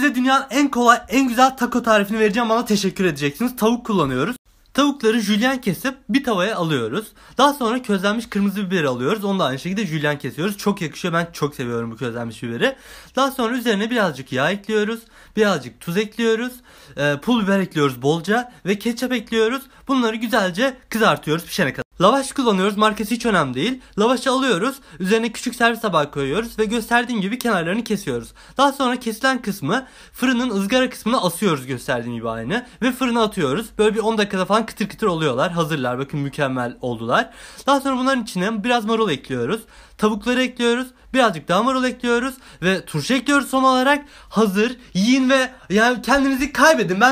size dünyanın en kolay, en güzel taco tarifini vereceğim. Bana teşekkür edeceksiniz. Tavuk kullanıyoruz. Tavukları jülyen kesip bir tavaya alıyoruz. Daha sonra közlenmiş kırmızı biber alıyoruz. Onu da aynı şekilde jülyen kesiyoruz. Çok yakışıyor. Ben çok seviyorum bu közlenmiş biberi. Daha sonra üzerine birazcık yağ ekliyoruz. Birazcık tuz ekliyoruz. Ee, pul biber ekliyoruz bolca. Ve ketçap ekliyoruz. Bunları güzelce kızartıyoruz pişene kadar. Lavaş kullanıyoruz markası hiç önemli değil. Lavaşı alıyoruz üzerine küçük servis tabağı koyuyoruz ve gösterdiğim gibi kenarlarını kesiyoruz. Daha sonra kesilen kısmı fırının ızgara kısmına asıyoruz gösterdiğim gibi aynı ve fırına atıyoruz. Böyle bir 10 dakikada falan kıtır kıtır oluyorlar hazırlar bakın mükemmel oldular. Daha sonra bunların içine biraz marul ekliyoruz. Tavukları ekliyoruz. Birazcık daha marul ekliyoruz. Ve turşu ekliyoruz son olarak. Hazır. Yiyin ve yani kendinizi kaybedin. Ben